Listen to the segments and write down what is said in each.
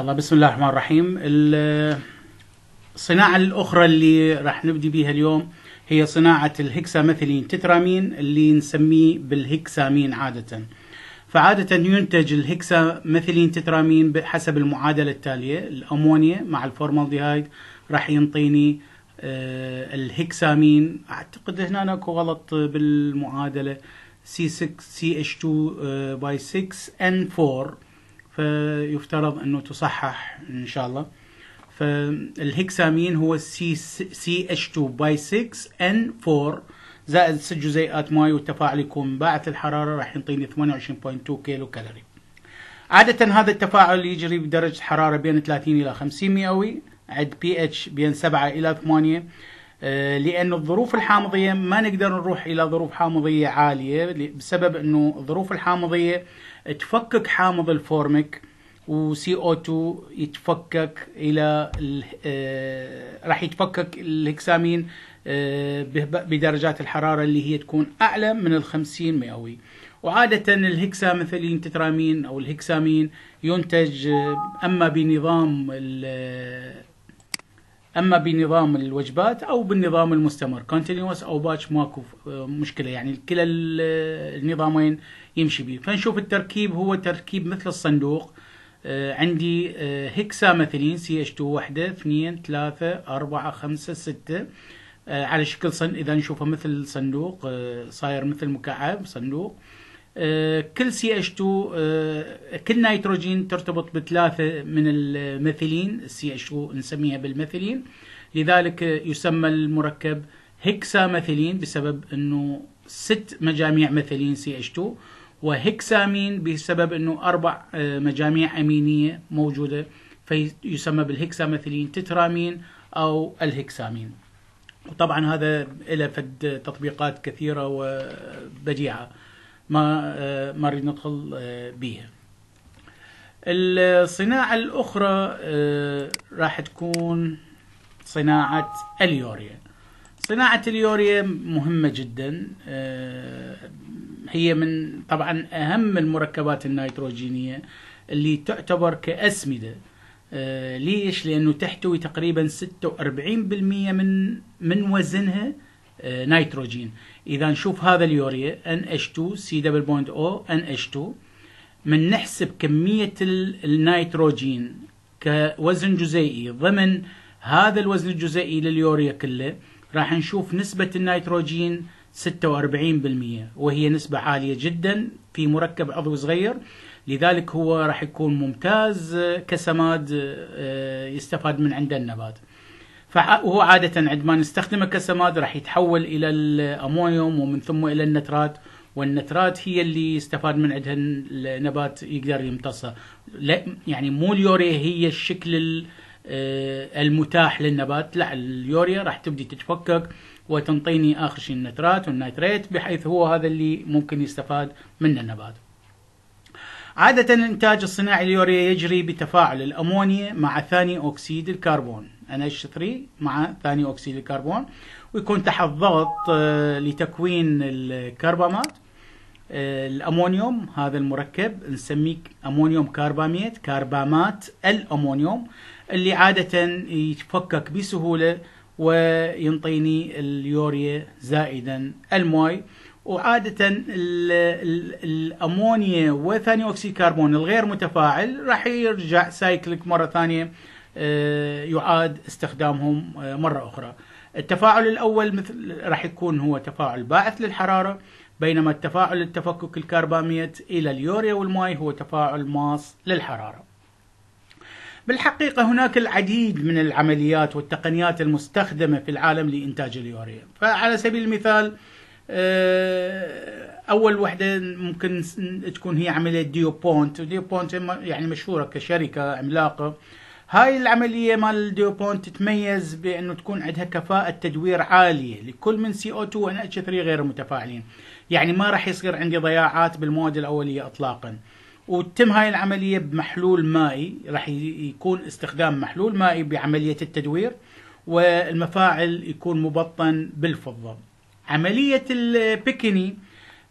الله بسم الله الرحمن الرحيم الصناعة الأخرى اللي راح نبدي بيها اليوم هي صناعة الهكساميثيلين تترامين اللي نسميه بالهكسامين عادة فعادة ينتج الهكساميثيلين تترامين حسب المعادلة التالية الأمونيا مع الفورمالديهايد راح ينطيني آه، الهكسامين أعتقد هنا أكو غلط بالمعادلة C6CH2 آه، by 6N4 فيفترض أنه تصحح إن شاء الله فالهكسامين هو سي اتش 2 باي 6 ان 4 زائد ست جزيئات ماي والتفاعل يكون باعث الحراره راح يعطيني 28.2 كيلو كالوري. عاده هذا التفاعل يجري بدرجه حراره بين 30 الى 50 مئوي عد بي اتش بين 7 الى 8 آه، لأن الظروف الحامضية ما نقدر نروح إلى ظروف حامضية عالية بسبب أنه الظروف الحامضية تفكك حامض الفورميك سي او 2 يتفكك الى آه، راح يتفكك الهكسامين آه، بدرجات الحراره اللي هي تكون اعلى من ال 50 مئوي وعاده الهكسامثلين تترامين او الهكسامين ينتج آه، اما بنظام اما بنظام الوجبات او بالنظام المستمر كونتينوس او باتش ماكو آه، مشكله يعني كلا النظامين يمشي بيه فنشوف التركيب هو تركيب مثل الصندوق آه، عندي آه، هيكسا مثلين سي اتش 2 وحده 2 3 4 5 6 على شكل صن اذا نشوفه مثل صندوق صاير مثل مكعب صندوق كل سي اتش 2 كل نيتروجين ترتبط بثلاثه من الميثيلين السي اتش 2 نسميها بالميثيلين لذلك يسمى المركب ميثيلين بسبب انه ست مجاميع ميثيلين سي اتش 2 وهكسامين بسبب انه اربع آه، مجاميع امينيه موجوده فيسمى بالهكساميثيلين تترامين او الهكسامين وطبعا هذا له فد تطبيقات كثيره وبديعه ما آه، ما نريد ندخل آه، بيها الصناعة الأخرى آه، راح تكون صناعة اليوريا صناعة اليوريا مهمة جدا هي من طبعا أهم المركبات النيتروجينية اللي تعتبر كأسمدة ليش؟ لأنه تحتوي تقريبا 46% من من وزنها نيتروجين إذا نشوف هذا اليوريا NH2 CW.O NH2 من نحسب كمية النيتروجين كوزن جزيئي ضمن هذا الوزن الجزيئي لليوريا كله راح نشوف نسبة النيتروجين 46% وهي نسبة عالية جدا في مركب عضوي صغير لذلك هو راح يكون ممتاز آه، كسماد آه، يستفاد من عنده النبات فهو عادة عندما نستخدمه كسماد راح يتحول إلى الأمونيوم ومن ثم إلى النترات والنترات هي اللي يستفاد من عندها النبات يقدر يمتصها لا يعني مو اليوريا هي الشكل آه، المتاح للنبات لا اليوريا راح تبدي تتفكك وتنطيني اخر شيء النترات والنيتريت بحيث هو هذا اللي ممكن يستفاد منه النبات عادة الإنتاج الصناعي اليوريا يجري بتفاعل الأمونيا مع ثاني أكسيد الكربون NH3 مع ثاني أكسيد الكربون ويكون تحت ضغط آه، لتكوين الكربامات آه، الأمونيوم هذا المركب نسميه أمونيوم كارباميت كاربامات الأمونيوم اللي عادة يتفكك بسهولة وينطيني اليوريا زائدا الماي وعادة الأمونيا وثاني أكسيد الكربون الغير متفاعل راح يرجع سايكليك مرة ثانية آه، يعاد استخدامهم آه، مرة أخرى التفاعل الأول مثل راح يكون هو تفاعل باعث للحرارة بينما التفاعل التفكك الكرباميت إلى اليوريا والماء هو تفاعل ماص للحرارة بالحقيقة هناك العديد من العمليات والتقنيات المستخدمة في العالم لإنتاج اليوريا فعلى سبيل المثال آه، أول وحدة ممكن تكون هي عملية ديوبونت ديوبونت يعني مشهورة كشركة عملاقة هاي العملية مال ديوبونت تتميز بأنه تكون عندها كفاءة تدوير عالية لكل من CO2 و NH3 غير المتفاعلين يعني ما راح يصير عندي ضياعات بالمواد الأولية إطلاقا وتتم هاي العملية بمحلول مائي راح يكون استخدام محلول مائي بعملية التدوير والمفاعل يكون مبطن بالفضة عملية البيكني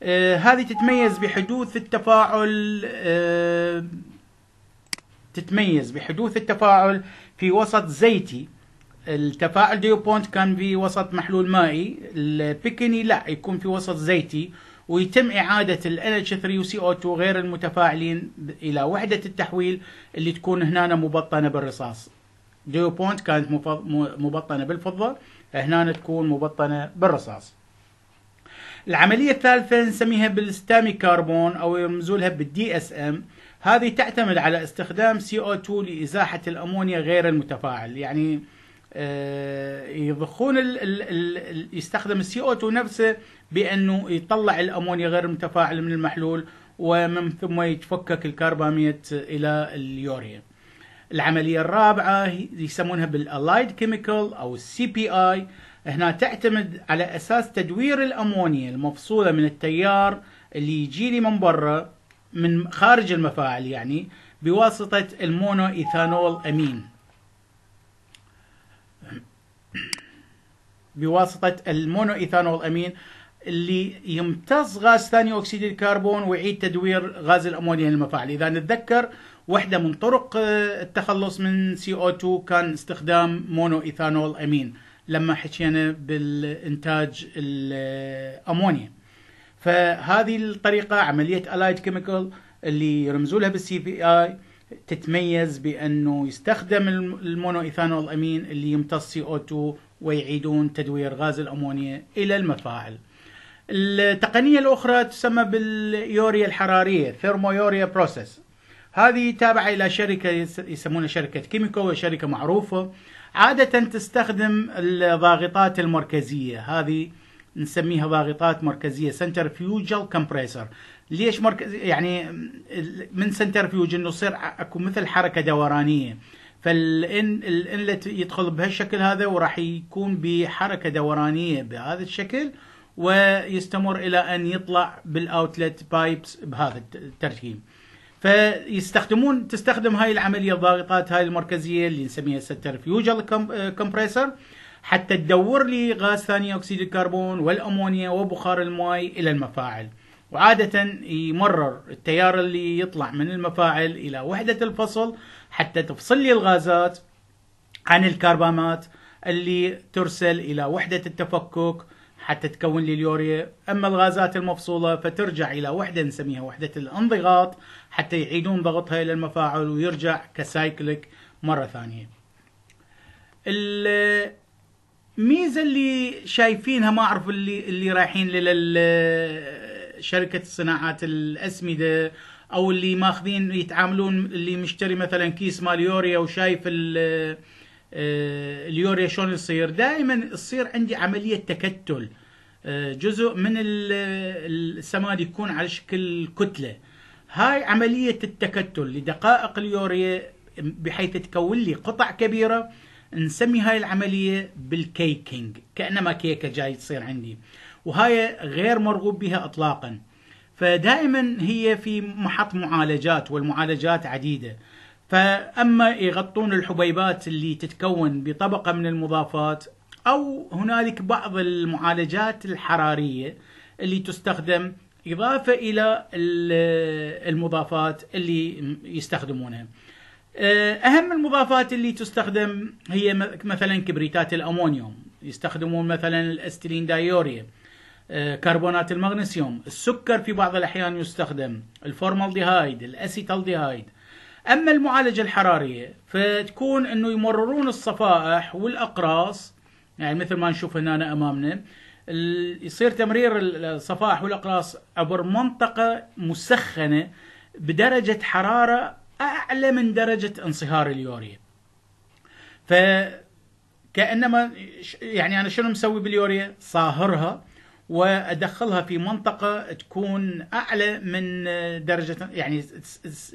آه هذه تتميز بحدوث التفاعل آه تتميز بحدوث التفاعل في وسط زيتي التفاعل ديوبونت كان في وسط محلول مائي البيكني لا يكون في وسط زيتي ويتم إعادة ال NH3CO2 غير المتفاعلين إلى وحدة التحويل اللي تكون هنا مبطنة بالرصاص ديوبونت كانت مبطنة بالفضة هنا تكون مبطنة بالرصاص العملية الثالثة نسميها بالستامي كربون أو يمزولها بالدي اس ام هذه تعتمد على استخدام CO2 لإزاحة الأمونيا غير المتفاعل يعني آه، يضخون الـ الـ الـ يستخدم السي او 2 نفسه بانه يطلع الامونيا غير المتفاعل من المحلول ومن ثم يتفكك الكرباميت الى اليوريا. العمليه الرابعه يسمونها بالالايد كيميكال او السي بي اي هنا تعتمد على اساس تدوير الامونيا المفصوله من التيار اللي يجيني من برا من خارج المفاعل يعني بواسطة المونو إيثانول أمين بواسطة المونو إيثانول أمين اللي يمتص غاز ثاني أكسيد الكربون ويعيد تدوير غاز الأمونيا للمفاعل إذا نتذكر واحدة من طرق آه، التخلص من CO2 كان استخدام مونو إيثانول أمين لما حكينا بالإنتاج الأمونيا فهذه الطريقه عمليه الايد كيميكال اللي يرمزوا لها بالسي بي اي تتميز بانه يستخدم المونو ايثانول امين اللي يمتص سي او 2 ويعيدون تدوير غاز الامونيا الى المفاعل. التقنيه الاخرى تسمى باليوريا الحراريه ثيرمويوريا بروسيس. هذه تابعه الى شركه يسمونها شركه كيميكو وشركه معروفه. عاده تستخدم الضاغطات المركزيه هذه نسميها ضاغطات مركزيه سنترفيوجال كمبريسر ليش مركز يعني من سنترفيوج انه يصير اكو مثل حركه دورانيه فالان الانلت يدخل بهالشكل هذا وراح يكون بحركه دورانيه بهذا الشكل ويستمر الى ان يطلع بالاوتلت بايبس بهذا الترتيب فيستخدمون تستخدم هاي العمليه الضاغطات هاي المركزيه اللي نسميها سنترفيوجال كمبريسر حتى تدور لي غاز ثاني أكسيد الكربون والأمونيا وبخار الماء إلى المفاعل وعادة يمرر التيار اللي يطلع من المفاعل إلى وحدة الفصل حتى تفصل لي الغازات عن الكربامات اللي ترسل إلى وحدة التفكك حتى تكون لي اليوريا أما الغازات المفصولة فترجع إلى وحدة نسميها وحدة الانضغاط حتى يعيدون ضغطها إلى المفاعل ويرجع كسايكليك مرة ثانية ميزه اللي شايفينها ما اعرف اللي اللي رايحين لشركه صناعات الاسمده او اللي ماخذين يتعاملون اللي مشتري مثلا كيس مال يوريا وشايف آه، اليوريا شلون يصير دائما تصير عندي عمليه تكتل آه، جزء من السماد يكون على شكل كتله هاي عمليه التكتل لدقائق اليوريا بحيث تكون لي قطع كبيره نسمي هاي العملية بالكيكينج كأنما كيكة جاي تصير عندي وهاي غير مرغوب بها اطلاقا فدائما هي في محط معالجات والمعالجات عديده فاما يغطون الحبيبات اللي تتكون بطبقه من المضافات او هنالك بعض المعالجات الحراريه اللي تستخدم اضافه الى المضافات اللي يستخدمونها. آه، أهم المضافات اللي تستخدم هي مثلا كبريتات الأمونيوم يستخدمون مثلا الأسترين دايوريا آه، كربونات المغنيسيوم السكر في بعض الأحيان يستخدم الفورمالديهايد الأسيتالديهايد أما المعالجة الحرارية فتكون أنه يمررون الصفائح والأقراص يعني مثل ما نشوف هنا أمامنا يصير تمرير الصفائح والأقراص عبر منطقة مسخنة بدرجة حرارة أعلى من درجة انصهار اليوريا فكأنما يعني أنا شنو مسوي باليوريا صاهرها وأدخلها في منطقة تكون أعلى من درجة يعني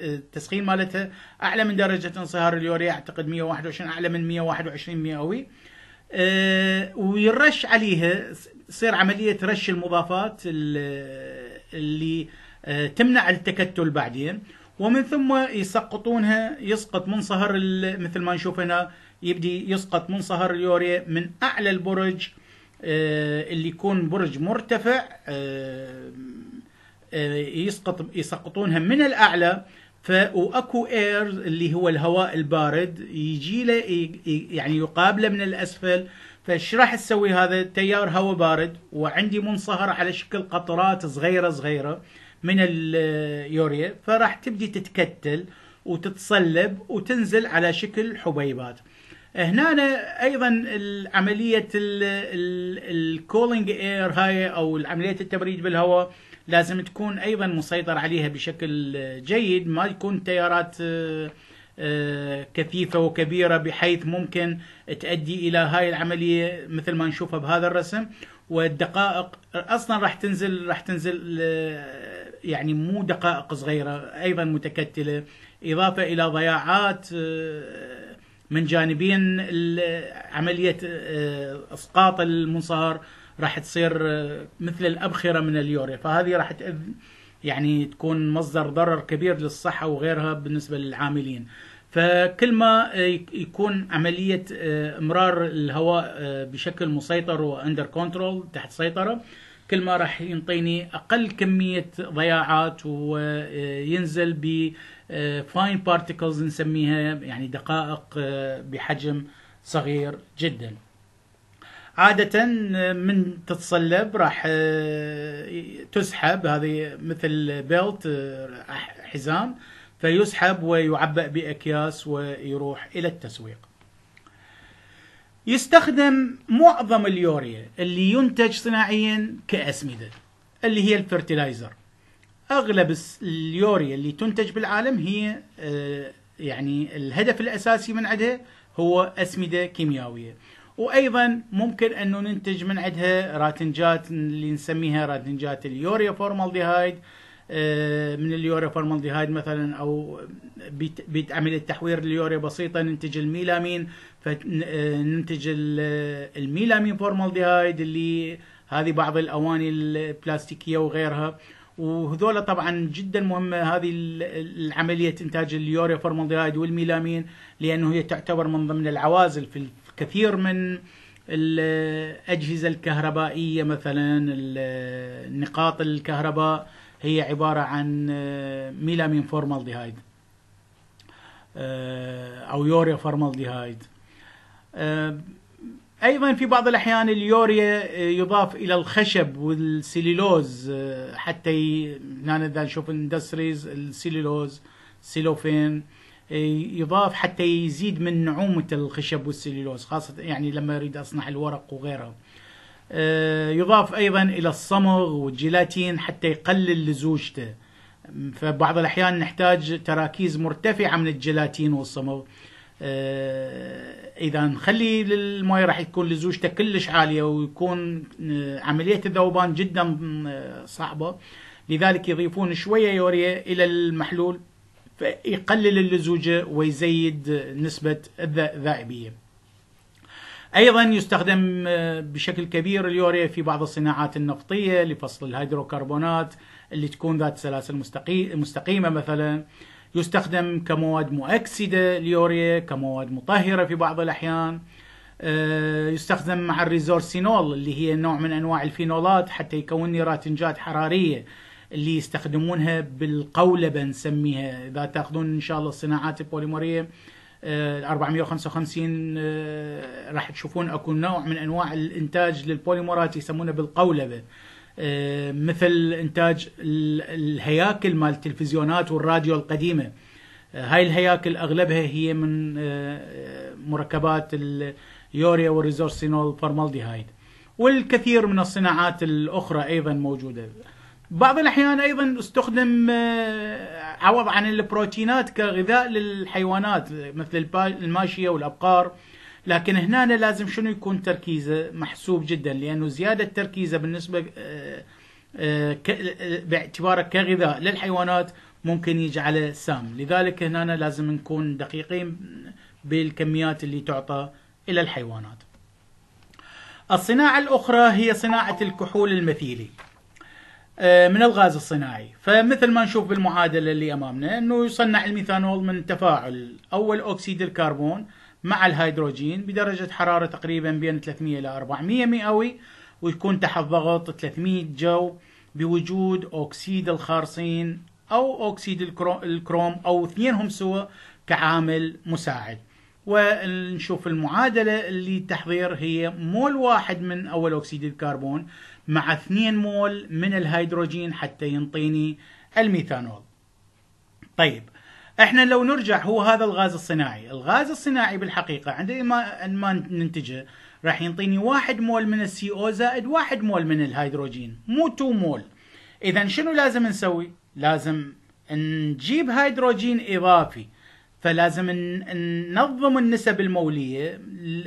التسخين مالتها أعلى من درجة انصهار اليوريا أعتقد 121 أعلى من 121 مئوي أه ويرش عليها تصير عملية رش المضافات اللي آه، تمنع التكتل بعدين ومن ثم يسقطونها يسقط منصهر مثل ما نشوف هنا يبدي يسقط منصهر اليوريا من اعلى البرج آه، اللي يكون برج مرتفع آه، آه، يسقط يسقطونها من الاعلى فاكو اير اللي هو الهواء البارد يجي له يعني يقابله من الاسفل فايش راح تسوي هذا تيار هواء بارد وعندي منصهر على شكل قطرات صغيره صغيره من اليوريا فراح تبدي تتكتل وتتصلب وتنزل على شكل حبيبات هنا ايضا عمليه الكولينج اير هاي او عمليه التبريد بالهواء لازم تكون ايضا مسيطر عليها بشكل جيد ما يكون تيارات آه، آه، كثيفه وكبيره بحيث ممكن تؤدي الى هاي العمليه مثل ما نشوفها بهذا الرسم والدقائق اصلا راح تنزل راح تنزل آه، يعني مو دقائق صغيره ايضا متكتله اضافه الى ضياعات آه، من جانبين عمليه آه، اسقاط المنصار راح تصير آه، مثل الابخره من اليوريا فهذه راح تأذ يعني تكون مصدر ضرر كبير للصحه وغيرها بالنسبه للعاملين فكل ما يكون عمليه امرار الهواء بشكل مسيطر واندر كنترول تحت سيطره كل ما راح ينطيني اقل كميه ضياعات وينزل ب فاين آه، بارتكلز نسميها يعني دقائق آه، بحجم صغير جدا عادة آه، من تتصلب راح تسحب هذه مثل بيلت حزام فيسحب ويعبأ بأكياس ويروح إلى التسويق يستخدم معظم اليوريا اللي ينتج صناعيا كأسمدة اللي هي الفرتلايزر أغلب اليوريا اللي تنتج بالعالم هي آه، يعني الهدف الأساسي من عندها هو أسمدة كيميائية وأيضا ممكن أنه ننتج من عندها راتنجات اللي نسميها راتنجات اليوريا فورمالديهايد آه، من اليوريا فورمالديهايد مثلا او بتعمل التحوير اليوريا بسيطه ننتج الميلامين فننتج آه، آه، الميلامين فورمالديهايد اللي هذه بعض الاواني البلاستيكيه وغيرها وهذول طبعا جدا مهمه هذه العمليه انتاج اليوريا فورمالديهايد والميلامين لانه هي تعتبر من ضمن العوازل في الكثير من الاجهزه الكهربائيه مثلا نقاط الكهرباء هي عبارة عن آه، ميلامين فورمالديهايد آه، أو يوريا فورمالديهايد آه، ايضا في بعض الاحيان اليوريا يضاف الى الخشب والسليلوز حتى هنا اذا نشوف الاندستريز السليلوز سيلوفين يضاف حتى يزيد من نعومه الخشب والسليلوز خاصه يعني لما اريد اصنع الورق وغيره آه، يضاف أيضا إلى الصمغ والجيلاتين حتى يقلل لزوجته فبعض الأحيان نحتاج تراكيز مرتفعة من الجيلاتين والصمغ آه، إذا نخلي الماء راح يكون لزوجته كلش عالية ويكون آه، عملية الذوبان جدا صعبة لذلك يضيفون شوية يوريا إلى المحلول فيقلل اللزوجة ويزيد نسبة الذائبية أيضا يستخدم آه، بشكل كبير اليوريا في بعض الصناعات النفطية لفصل الهيدروكربونات اللي تكون ذات سلاسل مستقيمة مثلا يستخدم كمواد مؤكسدة اليوريا كمواد مطهرة في بعض الأحيان آه، يستخدم مع الريزورسينول اللي هي نوع من أنواع الفينولات حتى يكون راتنجات حرارية اللي يستخدمونها بالقولبة نسميها إذا تأخذون إن شاء الله الصناعات البوليمرية 455 آه، آه، راح تشوفون اكو نوع من انواع الانتاج للبوليمرات يسمونه بالقولبه آه، مثل انتاج الهياكل مال التلفزيونات والراديو القديمه هاي الهياكل اغلبها هي من مركبات اليوريا والريزورسينول فورمالديهايد والكثير من الصناعات الاخرى ايضا موجوده بعض الأحيان أيضا استخدم آه، عوض عن البروتينات كغذاء للحيوانات مثل الماشية والأبقار لكن هنا لازم شنو يكون تركيزه محسوب جدا لأنه زيادة تركيزه بالنسبة آه، آه، باعتباره كغذاء للحيوانات ممكن يجعله سام لذلك هنا لازم نكون دقيقين بالكميات اللي تعطى إلى الحيوانات الصناعة الأخرى هي صناعة الكحول المثيلي آه، من الغاز الصناعي فمثل ما نشوف بالمعادلة اللي أمامنا أنه يصنع الميثانول من تفاعل أول أكسيد الكربون مع الهيدروجين بدرجة حرارة تقريبا بين 300 إلى 400 مئوي ويكون تحت ضغط 300 جو بوجود أكسيد الخارصين أو أكسيد الكروم أو اثنينهم سوا كعامل مساعد ونشوف المعادلة اللي تحضير هي مول واحد من أول أكسيد الكربون مع 2 مول من الهيدروجين حتى ينطيني الميثانول طيب احنا لو نرجع هو هذا الغاز الصناعي الغاز الصناعي بالحقيقة عندما ما ننتجه راح ينطيني واحد مول من السي او زائد واحد مول من الهيدروجين مو 2 مول اذا شنو لازم نسوي لازم نجيب هيدروجين اضافي فلازم ننظم النسب المولية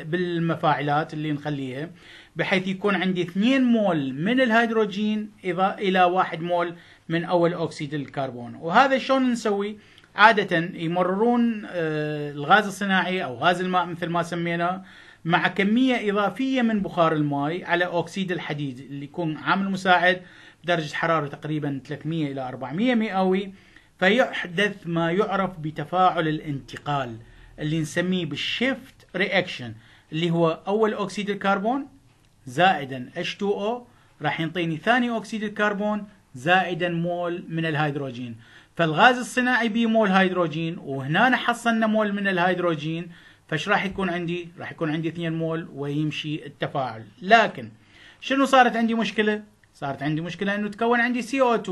بالمفاعلات اللي نخليها بحيث يكون عندي 2 مول من الهيدروجين الى 1 مول من اول اكسيد الكربون وهذا شلون نسوي عاده يمررون آه، الغاز الصناعي او غاز الماء مثل ما سميناه مع كميه اضافيه من بخار الماء على اكسيد الحديد اللي يكون عامل مساعد بدرجه حراره تقريبا 300 الى 400 مئوي فيحدث ما يعرف بتفاعل الانتقال اللي نسميه بالشيفت رياكشن اللي هو اول اكسيد الكربون زائدا H2O راح ينطيني ثاني أكسيد الكربون زائدا مول من الهيدروجين فالغاز الصناعي بي مول هيدروجين وهنا حصلنا مول من الهيدروجين فايش راح يكون عندي؟ راح يكون عندي 2 مول ويمشي التفاعل لكن شنو صارت عندي مشكله؟ صارت عندي مشكله انه تكون عندي CO2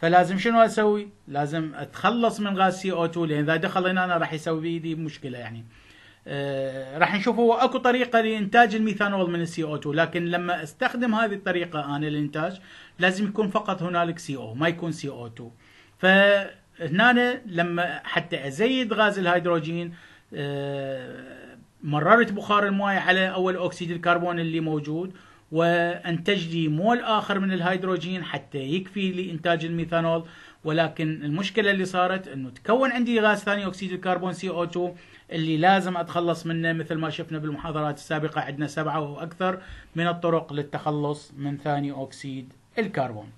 فلازم شنو اسوي؟ لازم اتخلص من غاز CO2 لان اذا دخل هنا انا راح يسوي لي مشكله يعني. آه، راح نشوف هو اكو طريقه لانتاج الميثانول من السي او 2 لكن لما استخدم هذه الطريقه انا للانتاج لازم يكون فقط هنالك سي او ما يكون سي او 2 فهنا لما حتى ازيد غاز الهيدروجين آه، مررت بخار الماء على اول اكسيد الكربون اللي موجود وانتج لي مول اخر من الهيدروجين حتى يكفي لانتاج الميثانول ولكن المشكله اللي صارت انه تكون عندي غاز ثاني اكسيد الكربون سي او 2 اللي لازم اتخلص منه مثل ما شفنا بالمحاضرات السابقه عندنا سبعه واكثر من الطرق للتخلص من ثاني اكسيد الكربون.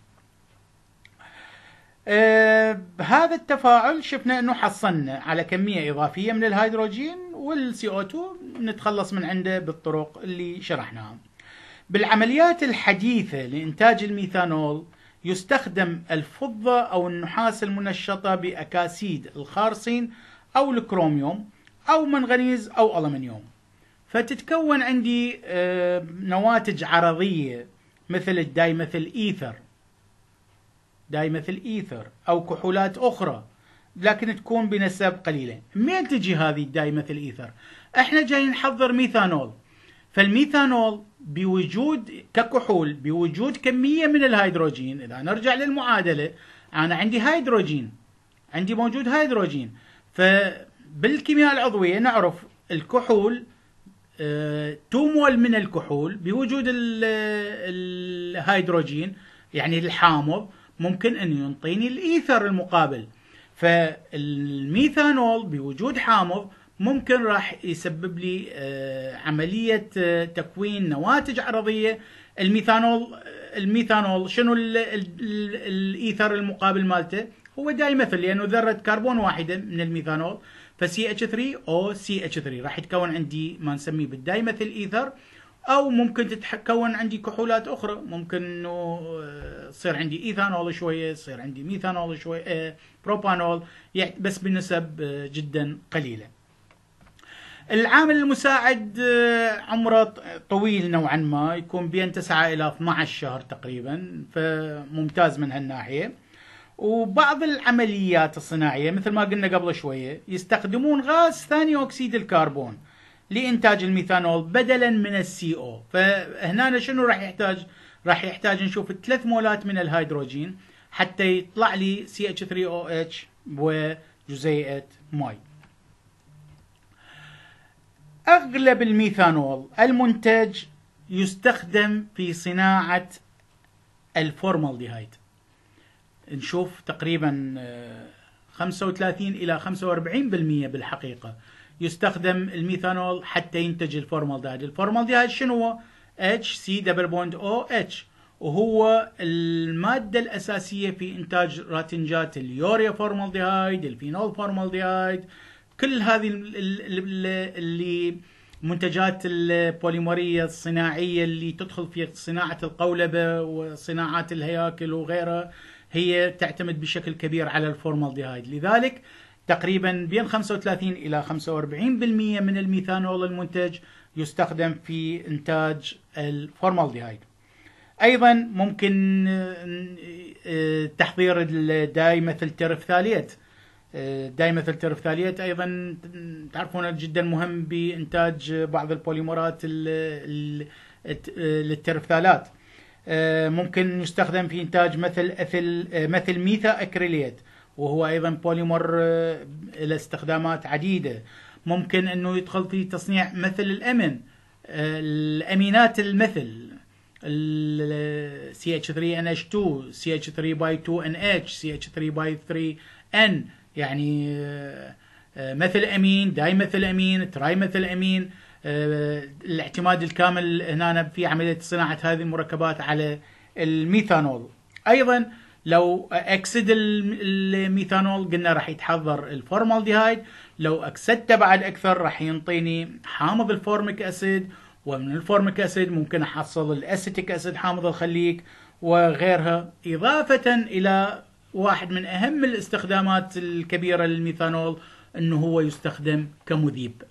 آه هذا التفاعل شفنا انه حصلنا على كميه اضافيه من الهيدروجين والسي او 2 نتخلص من عنده بالطرق اللي شرحناها. بالعمليات الحديثه لانتاج الميثانول يستخدم الفضه او النحاس المنشطه باكاسيد الخارصين او الكروميوم أو منغنيز أو ألمنيوم فتتكون عندي آه، نواتج عرضية مثل الدايمثل إيثر دايمثل إيثر أو كحولات أخرى لكن تكون بنسب قليلة منين تجي هذه الدايمثل إيثر احنا جايين نحضر ميثانول فالميثانول بوجود ككحول بوجود كمية من الهيدروجين إذا نرجع للمعادلة أنا عندي هيدروجين عندي موجود هيدروجين ف بالكيمياء العضوية نعرف الكحول آه، تمول من الكحول بوجود الهيدروجين يعني الحامض ممكن أن ينطيني الإيثر المقابل فالميثانول بوجود حامض ممكن راح يسبب لي آه، عملية آه، تكوين نواتج عرضية الميثانول الميثانول شنو الإيثر المقابل مالته هو دايمثل لأنه ذرة كربون واحدة من الميثانول فسي اتش 3 او سي اتش 3 راح يتكون عندي ما نسميه بالدايمة الايثر او ممكن تتكون عندي كحولات اخرى ممكن انه تصير آه، عندي ايثانول شويه يصير عندي ميثانول شويه آه، بروبانول يعني بس بنسب آه، جدا قليله العامل المساعد عمره طويل نوعا ما يكون بين 9 الى 12 شهر تقريبا فممتاز من هالناحيه وبعض العمليات الصناعية مثل ما قلنا قبل شوية يستخدمون غاز ثاني أكسيد الكربون لإنتاج الميثانول بدلا من السي او فهنا شنو راح يحتاج راح يحتاج نشوف ثلاث مولات من الهيدروجين حتى يطلع لي سي اتش 3 او اتش وجزييه ماي أغلب الميثانول المنتج يستخدم في صناعة الفورمالديهايد نشوف تقريبا 35 آه، إلى 45% بالحقيقة يستخدم الميثانول حتى ينتج الفورمال الفورمالدهايد شنو هو اتش سي دبل بوند او اتش وهو المادة الأساسية في إنتاج راتنجات اليوريا فورمالدهايد الفينول فورمالدهايد كل هذه اللي منتجات البوليمرية الصناعية اللي تدخل في صناعة القولبة وصناعات الهياكل وغيرها هي تعتمد بشكل كبير على الفورمالديهايد لذلك تقريبا بين 35 إلى 45% من الميثانول المنتج يستخدم في إنتاج الفورمالديهايد أيضا ممكن آه، تحضير الدايمثل ترفثاليت آه، دايمثل ترفثاليت أيضا تعرفون جدا مهم بإنتاج بعض البوليمرات آه، للترفثالات آه، ممكن يستخدم في انتاج مثل اثل آه، مثل ميثا اكريليت وهو ايضا بوليمر له آه، استخدامات عديده ممكن انه يدخل في تصنيع مثل الامن الامينات المثل CH3NH2 CH3 2NH CH3 3N يعني مثل امين دايمثل امين ترايمثل امين الاعتماد الكامل هنا في عمليه صناعه هذه المركبات على الميثانول ايضا لو اكسد الميثانول قلنا راح يتحضر الفورمالديهايد لو اكسدته بعد اكثر راح ينطيني حامض الفورميك اسيد ومن الفورميك اسيد ممكن احصل الاسيتيك اسيد حامض الخليك وغيرها اضافه الى واحد من اهم الاستخدامات الكبيره للميثانول انه هو يستخدم كمذيب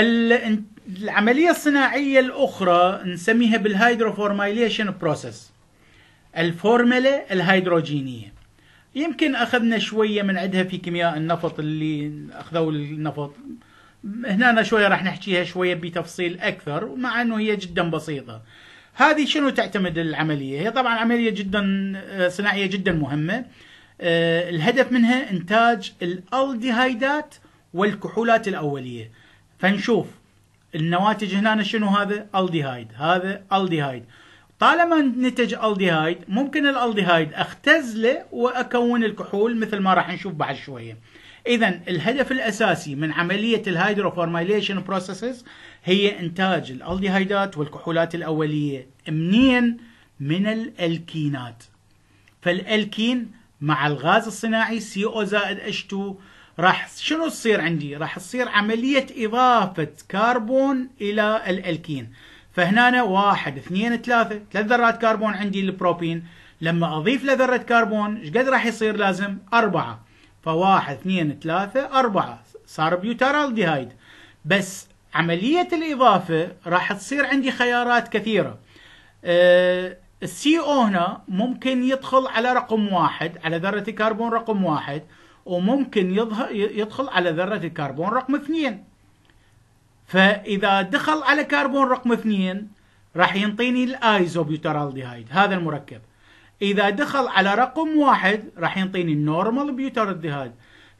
العملية الصناعية الأخرى نسميها بالهيدروفورمايليشن بروسيس الفورملة الهيدروجينية يمكن أخذنا شوية من عندها في كيمياء النفط اللي أخذوا النفط هنا شوية راح نحكيها شوية بتفصيل أكثر مع أنه هي جدا بسيطة هذه شنو تعتمد العملية هي طبعا عملية جدا آه، صناعية جدا مهمة آه، الهدف منها إنتاج الألديهايدات والكحولات الأولية فنشوف النواتج هنا شنو هذا الديهايد هذا الديهايد طالما نتج الديهايد ممكن الالديهايد اختزله واكون الكحول مثل ما راح نشوف بعد شويه اذا الهدف الاساسي من عمليه الهايدروفورميليشن بروسيسز هي انتاج الالديهايدات والكحولات الاوليه منين من الالكينات فالالكين مع الغاز الصناعي CO زائد H2 راح شنو تصير عندي راح تصير عملية إضافة كربون إلى الألكين فهنا واحد اثنين ثلاثة ثلاث ذرات كربون عندي للبروبين لما أضيف لذرة كربون ايش قد راح يصير لازم أربعة فواحد اثنين ثلاثة أربعة صار بيوترالديهايد بس عملية الإضافة راح تصير عندي خيارات كثيرة أه السي او هنا ممكن يدخل على رقم واحد على ذرة كربون رقم واحد وممكن يظهر يدخل على ذرة الكربون رقم اثنين فإذا دخل على كربون رقم اثنين راح ينطيني الايزوبيوترالديهايد هذا المركب إذا دخل على رقم واحد راح ينطيني النورمال بيوترالديهايد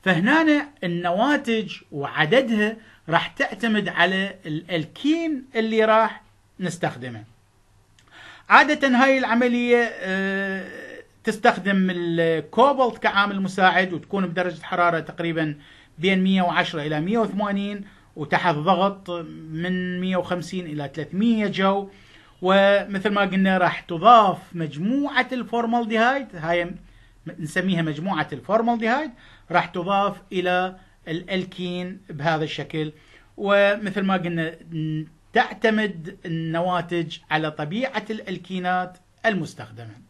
فهنا النواتج وعددها راح تعتمد على الالكين اللي راح نستخدمه عادة هاي العملية آه، تستخدم الكوبالت كعامل مساعد وتكون بدرجة حرارة تقريبا بين 110 إلى 180 وتحت ضغط من 150 إلى 300 جو ومثل ما قلنا راح تضاف مجموعة الفورمالديهايد هاي نسميها مجموعة الفورمالديهايد راح تضاف إلى الألكين بهذا الشكل ومثل ما قلنا تعتمد النواتج على طبيعة الألكينات المستخدمة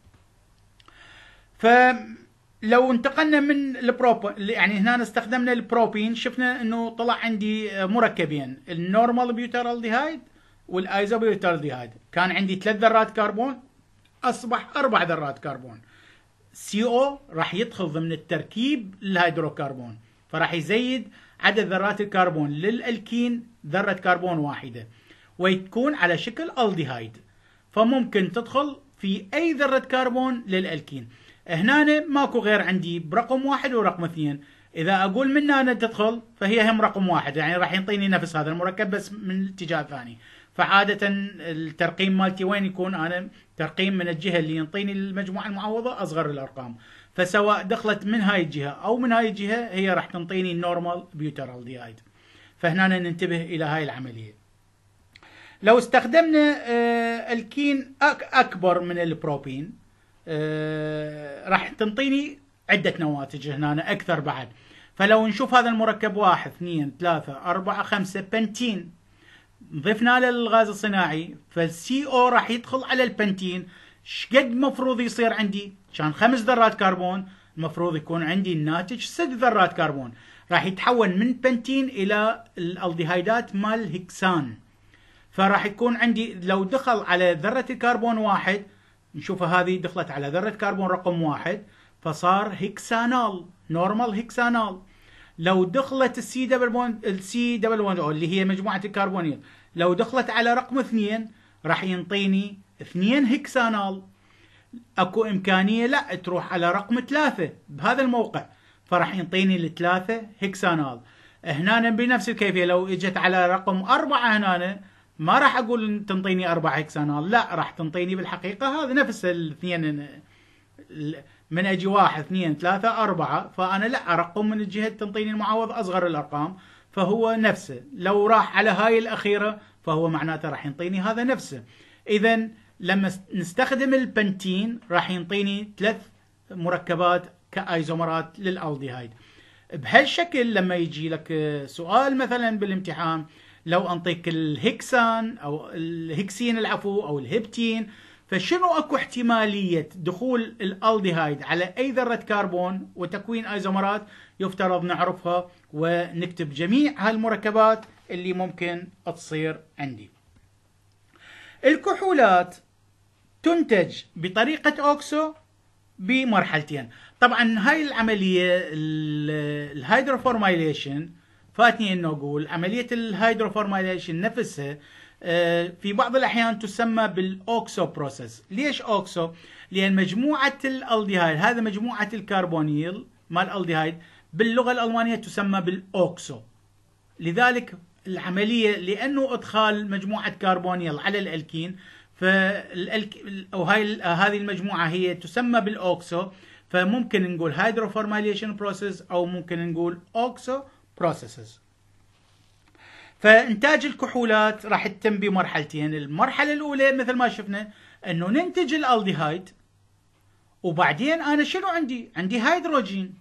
فلو انتقلنا من البروب يعني هنا استخدمنا البروبين شفنا انه طلع عندي مركبين النورمال بيوترالديهايد والايزوبيوترالديهايد كان عندي ثلاث ذرات كربون اصبح اربع ذرات كربون سي او راح يدخل ضمن التركيب الهيدروكربون فراح يزيد عدد ذرات الكربون للالكين ذره كربون واحده وتكون على شكل الديهايد فممكن تدخل في اي ذره كربون للالكين هنا ماكو غير عندي برقم واحد ورقم اثنين اذا اقول من هنا تدخل فهي هم رقم واحد يعني راح يعطيني نفس هذا المركب بس من اتجاه ثاني فعاده الترقيم مالتي وين يكون انا ترقيم من الجهه اللي ينطيني المجموعه المعوضه اصغر الارقام فسواء دخلت من هاي الجهه او من هاي الجهه هي راح تنطيني النورمال بيوترال ديايد فهنا ننتبه الى هاي العمليه لو استخدمنا آه، الكين اكبر من البروبين آه، راح تنطيني عده نواتج هنا اكثر بعد فلو نشوف هذا المركب واحد اثنين ثلاثة أربعة خمسة بنتين ضفنا له الغاز الصناعي فالسي او راح يدخل على البنتين شقد مفروض يصير عندي كان خمس ذرات كربون المفروض يكون عندي الناتج ست ذرات كربون راح يتحول من بنتين الى الالديهايدات مال هكسان فراح يكون عندي لو دخل على ذره الكربون واحد نشوفها هذه دخلت على ذرة كربون رقم واحد فصار هيكسانال نورمال هيكسانال لو دخلت السي دبل بوند السي دبل بوند اللي هي مجموعة الكربونيل لو دخلت على رقم اثنين راح ينطيني اثنين هيكسانال اكو امكانية لا تروح على رقم ثلاثة بهذا الموقع فراح ينطيني الثلاثة هيكسانال هنا بنفس الكيفية لو اجت على رقم أربعة هنا ما راح اقول تنطيني اربع هكسانال لا راح تنطيني بالحقيقه هذا نفس الاثنين من اجي واحد اثنين ثلاثة اربعة فانا لا ارقم من الجهة تنطيني المعوض اصغر الارقام فهو نفسه لو راح على هاي الاخيرة فهو معناته راح ينطيني هذا نفسه اذا لما نستخدم البنتين راح ينطيني ثلاث مركبات كايزومرات للالديهايد بهالشكل لما يجي لك سؤال مثلا بالامتحان لو انطيك الهكسان او الهكسين العفو او الهبتين فشنو اكو احتماليه دخول الالديهايد على اي ذره كربون وتكوين ايزومرات يفترض نعرفها ونكتب جميع هالمركبات اللي ممكن تصير عندي. الكحولات تنتج بطريقه اوكسو بمرحلتين، طبعا هاي العمليه الهيدروفورمايليشن فاتني انه أقول عملية الهايدروفورمايزيشن نفسها آه، في بعض الأحيان تسمى بالأوكسو بروسيس ليش أوكسو؟ لأن مجموعة الألديهايد هذا مجموعة الكربونيل مال الألديهايد باللغة الألمانية تسمى بالأوكسو لذلك العملية لأنه إدخال مجموعة كربونيل على الألكين فالألك أو هاي هذه المجموعة هي تسمى بالأوكسو فممكن نقول هيدروفورميليشن بروسيس أو ممكن نقول أوكسو processes فانتاج الكحولات راح يتم بمرحلتين المرحله الاولى مثل ما شفنا انه ننتج الالديهايد وبعدين انا شنو عندي عندي هيدروجين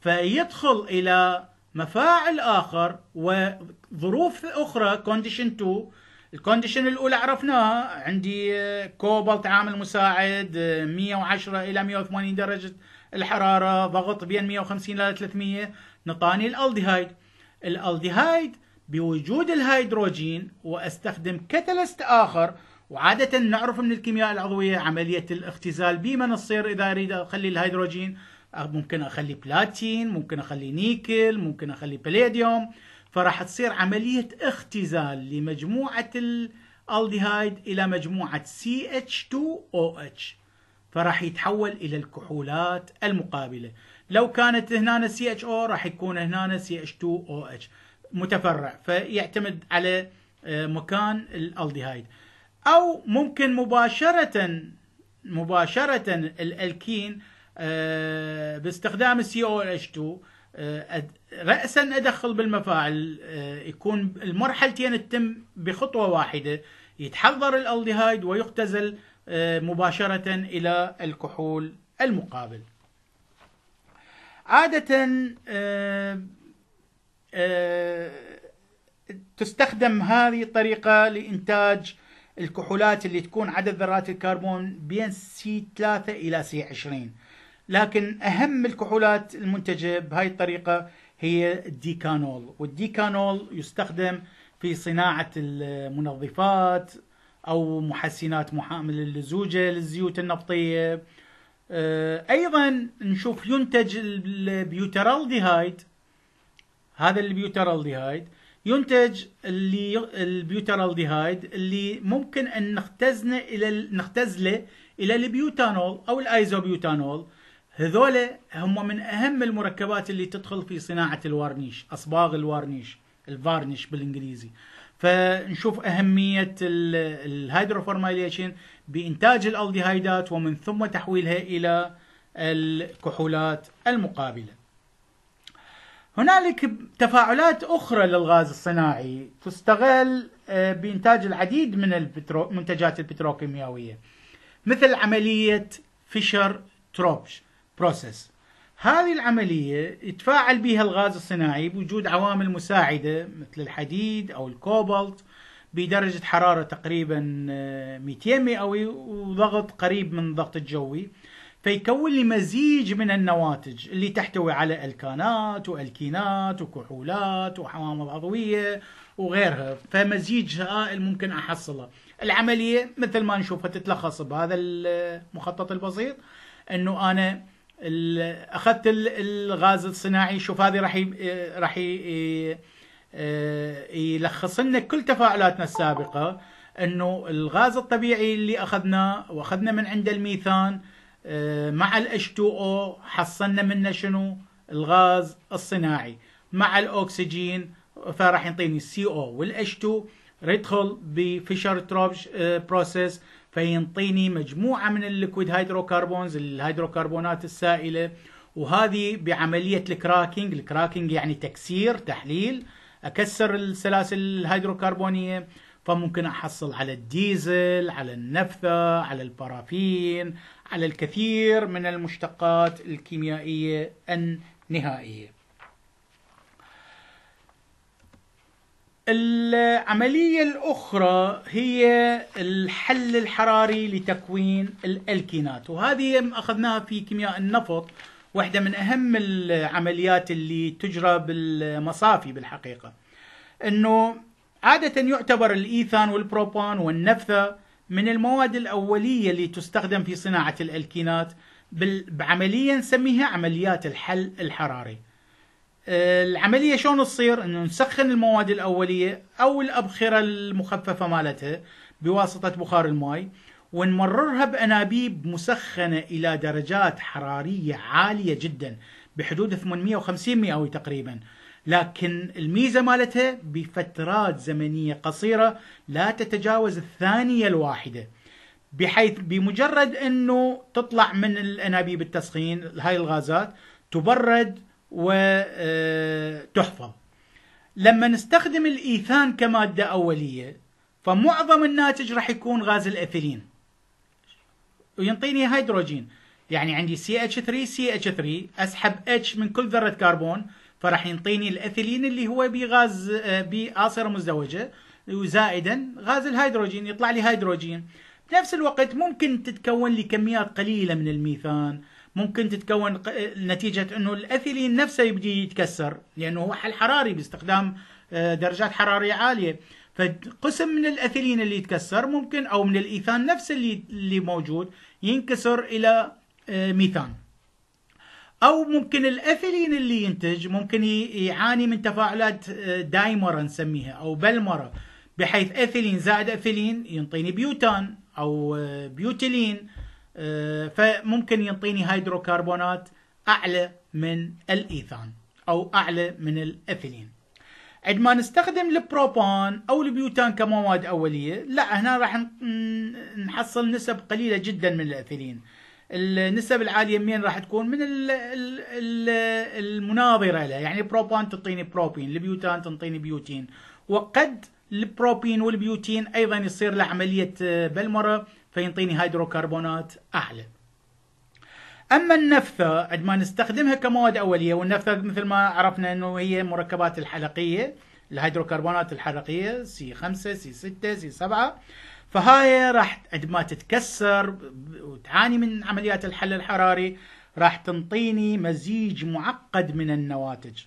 فيدخل الى مفاعل اخر وظروف اخرى كونديشن 2 الكونديشن الاولى عرفناها عندي كوبالت عامل مساعد 110 الى 180 درجه الحراره ضغط بين 150 الى 300 نطاني الالديهايد الالديهايد بوجود الهيدروجين واستخدم كتلست اخر وعادة نعرف من الكيمياء العضوية عملية الاختزال بما نصير تصير إذا أريد أخلي الهيدروجين أه، ممكن أخلي بلاتين ممكن أخلي نيكل ممكن أخلي بليديوم فراح تصير عملية اختزال لمجموعة الالديهايد إلى مجموعة CH2OH فراح يتحول إلى الكحولات المقابلة لو كانت هنا سي اتش او راح يكون هنا سي اتش 2 او اتش متفرع فيعتمد على آه، مكان الالديهايد او ممكن مباشره مباشره الالكين آه، باستخدام سي او اتش 2 راسا ادخل بالمفاعل آه، يكون المرحلتين تتم بخطوه واحده يتحضر الالديهايد ويختزل مباشره الى الكحول المقابل عادة آه، آه، تستخدم هذه الطريقة لإنتاج الكحولات اللي تكون عدد ذرات الكربون بين سي 3 إلى سي 20 لكن أهم الكحولات المنتجة بهاي الطريقة هي الديكانول والديكانول يستخدم في صناعة المنظفات أو محسنات محامل للزوجة للزيوت النفطية آه، ايضا نشوف ينتج البيوترالديهايد هذا البيوترالديهايد ينتج اللي البيوترالديهايد اللي ممكن ان نختزنه الى نختزله الى البيوتانول او الايزوبيوتانول هذول هم من اهم المركبات اللي تدخل في صناعه الوارنيش اصباغ الوارنيش الفارنيش بالانجليزي فنشوف اهميه الهيدروفورمايليشن بانتاج الالديهايدات ومن ثم تحويلها الى الكحولات المقابله. هنالك تفاعلات اخرى للغاز الصناعي تستغل آه، بانتاج العديد من البترو... منتجات البتروكيماويه مثل عمليه فيشر تروبش بروسيس هذه العملية يتفاعل بها الغاز الصناعي بوجود عوامل مساعدة مثل الحديد أو الكوبالت بدرجة حرارة تقريبا 200 آه، مئوي وضغط قريب من الضغط الجوي فيكون لي مزيج من النواتج اللي تحتوي على الكانات والكينات وكحولات وحوامض عضويه وغيرها فمزيج هائل ممكن احصله العمليه مثل ما نشوفها تتلخص بهذا المخطط البسيط انه انا اخذت الغاز الصناعي شوف هذه راح راح آه، يلخص لنا كل تفاعلاتنا السابقه انه الغاز الطبيعي اللي اخذناه واخذنا من عند الميثان آه، مع الH2O حصلنا منه شنو الغاز الصناعي مع الاكسجين فراح يعطيني CO والH2 يدخل بفشر تروبش بروسيس آه، فينطيني مجموعة من الليكويد هيدروكربونز الهيدروكربونات السائلة وهذه بعملية الكراكنج الكراكنج يعني تكسير تحليل أكسر السلاسل الهيدروكربونية فممكن أحصل على الديزل على النفثة على البرافين على الكثير من المشتقات الكيميائية النهائية العملية الأخرى هي الحل الحراري لتكوين الألكينات وهذه أخذناها في كيمياء النفط واحدة من أهم العمليات اللي تجرى بالمصافي بالحقيقة أنه عادة يعتبر الإيثان والبروبان والنفثة من المواد الأولية اللي تستخدم في صناعة الألكينات بعملية نسميها عمليات الحل الحراري العمليه شلون تصير؟ انه نسخن المواد الاوليه او الابخره المخففه مالتها بواسطه بخار الماي ونمررها بانابيب مسخنه الى درجات حراريه عاليه جدا بحدود 850 مئوي تقريبا لكن الميزه مالتها بفترات زمنيه قصيره لا تتجاوز الثانيه الواحده بحيث بمجرد انه تطلع من الانابيب التسخين هاي الغازات تبرد وتحفظ لما نستخدم الإيثان كمادة أولية فمعظم الناتج راح يكون غاز الأثيلين وينطيني هيدروجين يعني عندي CH3 CH3 أسحب H من كل ذرة كربون فراح ينطيني الأثيلين اللي هو بغاز آه، بآصرة مزدوجة وزائدا غاز الهيدروجين يطلع لي هيدروجين بنفس الوقت ممكن تتكون لي كميات قليلة من الميثان ممكن تتكون نتيجة أنه الأثيلين نفسه يبدي يتكسر لأنه هو حل حراري باستخدام آه، درجات حرارية عالية فقسم من الأثيلين اللي يتكسر ممكن أو من الإيثان نفسه اللي, اللي موجود ينكسر إلى آه، ميثان أو ممكن الأثيلين اللي ينتج ممكن يعاني من تفاعلات آه، دايمرة نسميها أو بلمرة بحيث أثيلين زائد أثيلين ينطيني بيوتان أو بيوتيلين آه، فممكن ينطيني هيدروكربونات أعلى من الإيثان أو أعلى من الأثيلين عندما نستخدم البروبان أو البيوتان كمواد أولية لا هنا راح نحصل نسب قليلة جدا من الأثيلين النسب العالية منين راح تكون من المناظرة لها يعني البروبان تعطيني بروبين البيوتان تعطيني بيوتين وقد البروبين والبيوتين ايضا يصير له عمليه آه، بلمره فينطيني هيدروكربونات اعلى اما النفثه عندما نستخدمها كمواد اوليه والنفثه مثل ما عرفنا انه هي مركبات الحلقيه الهيدروكربونات الحلقيه سي 5 سي 6 سي 7 فهاي راح عندما تتكسر وتعاني من عمليات الحل الحراري راح تنطيني مزيج معقد من النواتج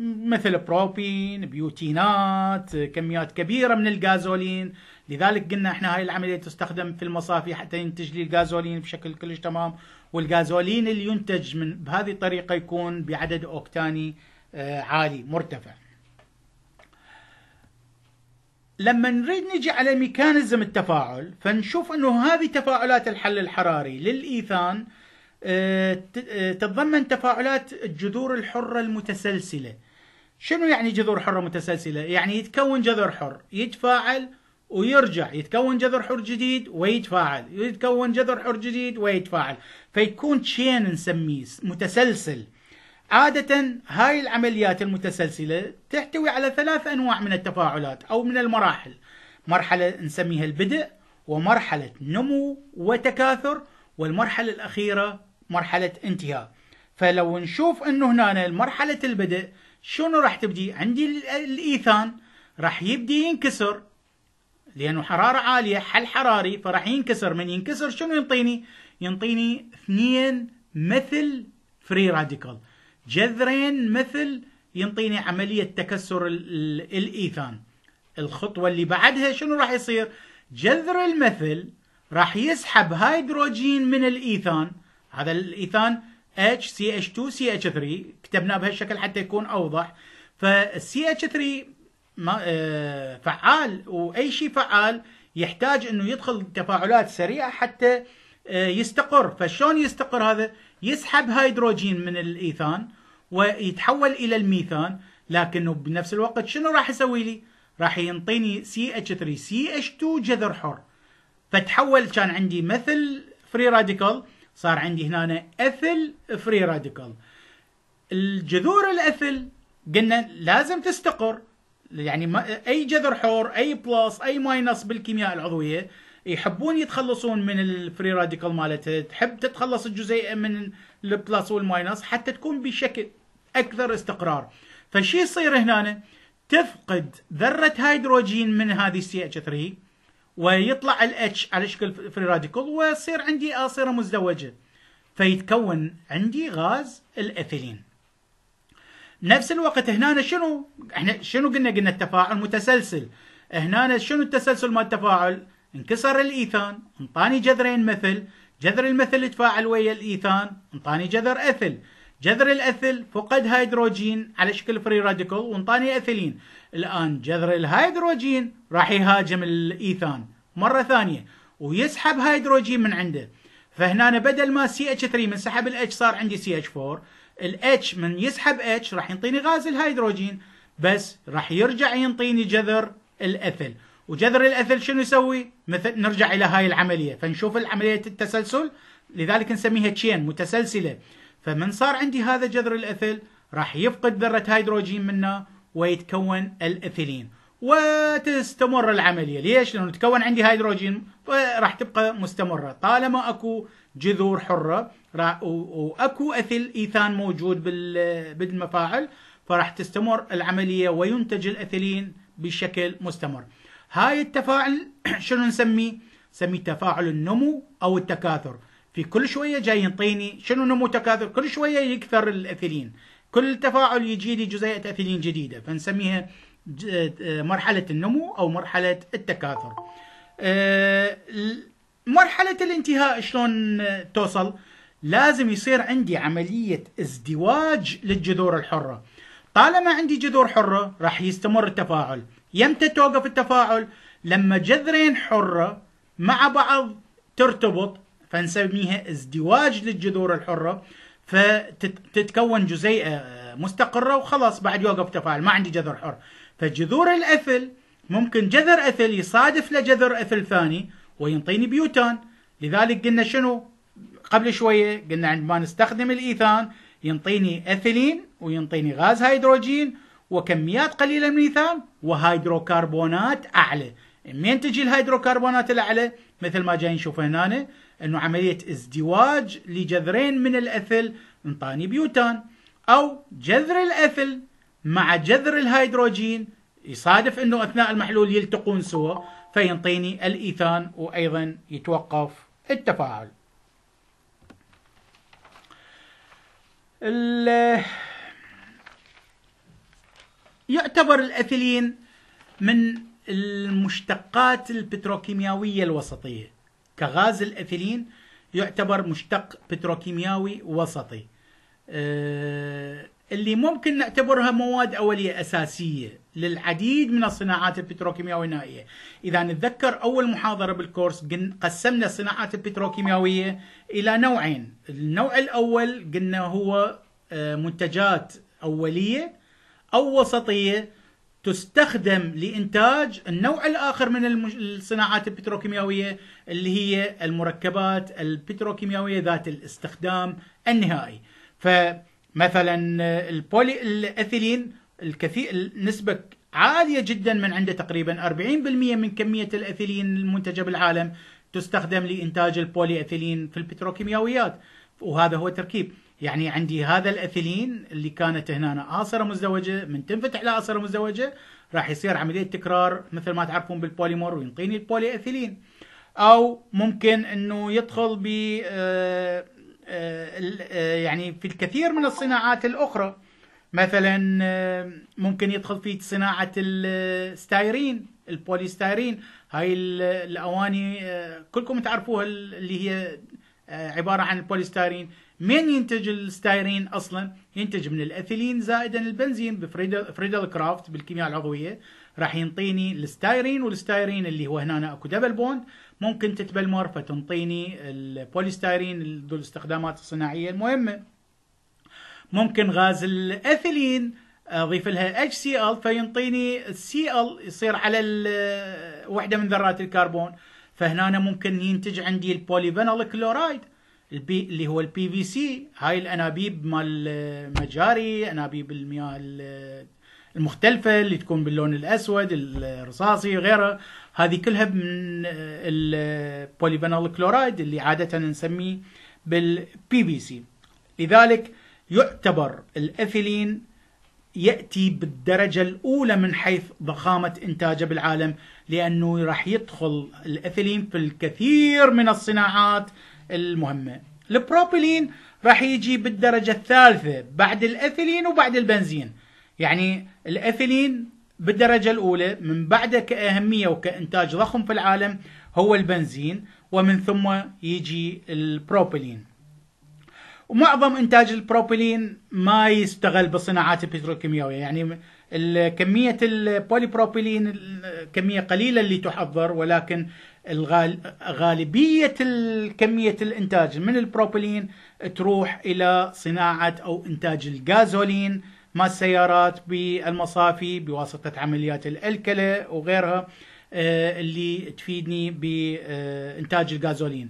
مثل بروبين بيوتينات كميات كبيرة من الغازولين لذلك قلنا احنا هاي العملية تستخدم في المصافي حتى ينتج لي الغازولين بشكل كلش تمام والغازولين اللي ينتج من بهذه الطريقة يكون بعدد أوكتاني آه، عالي مرتفع لما نريد نجي على ميكانيزم التفاعل فنشوف انه هذه تفاعلات الحل الحراري للايثان آه، آه، تتضمن تفاعلات الجذور الحرة المتسلسلة شنو يعني جذور حرة متسلسلة؟ يعني يتكون جذر حر يتفاعل ويرجع يتكون جذر حر جديد ويتفاعل يتكون جذر حر جديد ويتفاعل فيكون تشين نسميه متسلسل عادة هاي العمليات المتسلسلة تحتوي على ثلاث أنواع من التفاعلات أو من المراحل مرحلة نسميها البدء ومرحلة نمو وتكاثر والمرحلة الأخيرة مرحلة انتهاء فلو نشوف أنه هنا مرحلة البدء شنو راح تبدي عندي الايثان راح يبدي ينكسر لانه حراره عاليه حل حراري فراح ينكسر من ينكسر شنو ينطيني ينطيني اثنين مثل فري راديكال جذرين مثل ينطيني عمليه تكسر الايثان الخطوه اللي بعدها شنو راح يصير جذر المثل راح يسحب هيدروجين من الايثان هذا الايثان HCH2 CH3 كتبناه بهالشكل حتى يكون أوضح فالسي اتش 3 فعال واي شيء فعال يحتاج انه يدخل تفاعلات سريعه حتى آه، يستقر فشلون يستقر هذا يسحب هيدروجين من الايثان ويتحول الى الميثان لكنه بنفس الوقت شنو راح يسوي لي راح ينطيني سي اتش 3 سي اتش 2 جذر حر فتحول كان عندي مثل فري راديكال صار عندي هنا اثل فري راديكال الجذور الاثل قلنا لازم تستقر يعني ما اي جذر حور اي بلس اي ماينس بالكيمياء العضويه يحبون يتخلصون من الفري راديكال مالتها تحب تتخلص الجزيئه من البلس والماينس حتى تكون بشكل اكثر استقرار فشي يصير هنا تفقد ذره هيدروجين من هذه السي اتش 3 ويطلع الاتش على شكل فري راديكل ويصير عندي اصيره مزدوجه فيتكون عندي غاز الاثيلين نفس الوقت هنا شنو احنا شنو قلنا قلنا التفاعل متسلسل هنا شنو التسلسل مال التفاعل انكسر الايثان انطاني جذرين مثل جذر المثل تفاعل ويا الايثان انطاني جذر اثل جذر الاثل فقد هيدروجين على شكل فري راديكل وانطاني اثيلين الآن جذر الهيدروجين راح يهاجم الإيثان مرة ثانية ويسحب هيدروجين من عنده فهنا بدل ما سي اتش 3 من سحب الاتش صار عندي سي اتش 4 الاتش من يسحب اتش راح ينطيني غاز الهيدروجين بس راح يرجع ينطيني جذر الاثل وجذر الاثل شنو يسوي؟ مثل نرجع الى هاي العمليه فنشوف العمليه التسلسل لذلك نسميها تشين متسلسله فمن صار عندي هذا جذر الاثل راح يفقد ذره هيدروجين منه ويتكون الإثيلين وتستمر العملية ليش؟ لأنه تكون عندي هيدروجين راح تبقى مستمرة طالما أكو جذور حرة وأكو اثيل إيثان موجود بالمفاعل فراح تستمر العملية وينتج الأثيلين بشكل مستمر هاي التفاعل شنو نسميه؟ نسميه تفاعل النمو أو التكاثر في كل شوية جاي ينطيني شنو نمو تكاثر كل شوية يكثر الأثيلين كل تفاعل يجي لي جزيئة أثيلين جديدة فنسميها آه، مرحلة النمو أو مرحلة التكاثر آه، مرحلة الانتهاء شلون توصل لازم يصير عندي عملية ازدواج للجذور الحرة طالما عندي جذور حرة راح يستمر التفاعل يمتى توقف التفاعل لما جذرين حرة مع بعض ترتبط فنسميها ازدواج للجذور الحرة فتتكون جزيئة مستقرة وخلاص بعد يوقف تفاعل ما عندي جذر حر فجذور الأثل ممكن جذر أثل يصادف لجذر أثل ثاني وينطيني بيوتان لذلك قلنا شنو قبل شوية قلنا عندما نستخدم الإيثان ينطيني أثلين وينطيني غاز هيدروجين وكميات قليلة من الإيثان وهيدروكربونات أعلى منين تجي الهيدروكربونات الأعلى مثل ما جاي نشوف هنا انه عمليه ازدواج لجذرين من الأثل انطاني بيوتان او جذر الأثل مع جذر الهيدروجين يصادف انه اثناء المحلول يلتقون سوا فينطيني الايثان وايضا يتوقف التفاعل. يعتبر الاثيلين من المشتقات البتروكيماويه الوسطيه كغاز الإثيلين يعتبر مشتق بتروكيمياوي وسطي آه، اللي ممكن نعتبرها مواد أولية أساسية للعديد من الصناعات البتروكيماوية النائية إذا نتذكر أول محاضرة بالكورس قسمنا الصناعات البتروكيماوية إلى نوعين النوع الأول قلنا هو آه، منتجات أولية أو وسطية تستخدم لإنتاج النوع الآخر من الصناعات البتروكيماوية اللي هي المركبات البتروكيماوية ذات الاستخدام النهائي فمثلا البولي الأثيلين الكثير نسبة عالية جدا من عنده تقريبا 40% من كمية الأثيلين المنتجة بالعالم تستخدم لإنتاج البولي أثيلين في البتروكيماويات وهذا هو تركيب يعني عندي هذا الاثيلين اللي كانت هنا عاصره مزدوجة من تنفتح لآسرة مزدوجة راح يصير عملية تكرار مثل ما تعرفون بالبوليمر وينطيني البولي اثيلين أو ممكن أنه يدخل ب آه، آه، آه، يعني في الكثير من الصناعات الأخرى مثلا ممكن يدخل في صناعة الستايرين البوليستايرين هاي الأواني كلكم تعرفوها اللي هي عبارة عن البوليستايرين من ينتج الستايرين اصلا ينتج من الأثيلين زائدا البنزين بفريدل كرافت بالكيمياء العضوية راح ينطيني الستايرين والستايرين اللي هو هنا اكو دبل بوند ممكن تتبلمر فتنطيني البوليستايرين ذو الاستخدامات الصناعية المهمة ممكن غاز الأثيلين اضيف آه، لها اتش سي ال فينطيني ال يصير على آه، وحده من ذرات الكربون فهنا ممكن ينتج عندي البوليفينول كلورايد البي اللي هو البي في سي هاي الانابيب مال المجاري آه، انابيب المياه آه، المختلفه اللي تكون باللون الاسود الرصاصي وغيره هذه كلها من آه، البوليفينول كلورايد اللي عاده نسميه بالبي في سي لذلك يعتبر الاثيلين ياتي بالدرجه الاولى من حيث ضخامه انتاجه بالعالم لانه راح يدخل الاثيلين في الكثير من الصناعات المهمة البروبيلين راح يجي بالدرجة الثالثة بعد الأثيلين وبعد البنزين يعني الأثيلين بالدرجة الأولى من بعده كأهمية وكإنتاج ضخم في العالم هو البنزين ومن ثم يجي البروبيلين ومعظم إنتاج البروبيلين ما يستغل بصناعات البتروكيماوية يعني كمية البوليبروبيلين كمية قليلة اللي تحضر ولكن غالبية كمية الإنتاج من البروبلين تروح إلى صناعة أو إنتاج الغازولين مع السيارات بالمصافي بواسطة عمليات الألكلة وغيرها آه، اللي تفيدني بإنتاج آه، الغازولين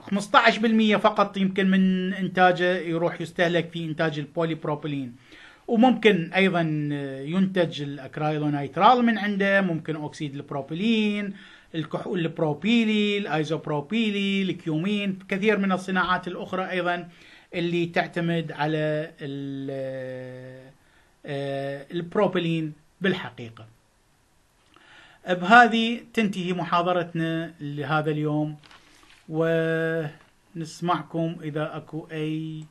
15% آه، فقط يمكن من إنتاجه يروح يستهلك في إنتاج البولي بروبلين وممكن ايضا ينتج الاكرايلونيترال من عنده ممكن اكسيد البروبيلين الكحول البروبيلي الايزوبروبيلي الكيومين كثير من الصناعات الاخرى ايضا اللي تعتمد على آه، البروبيلين بالحقيقه بهذه تنتهي محاضرتنا لهذا اليوم ونسمعكم اذا اكو اي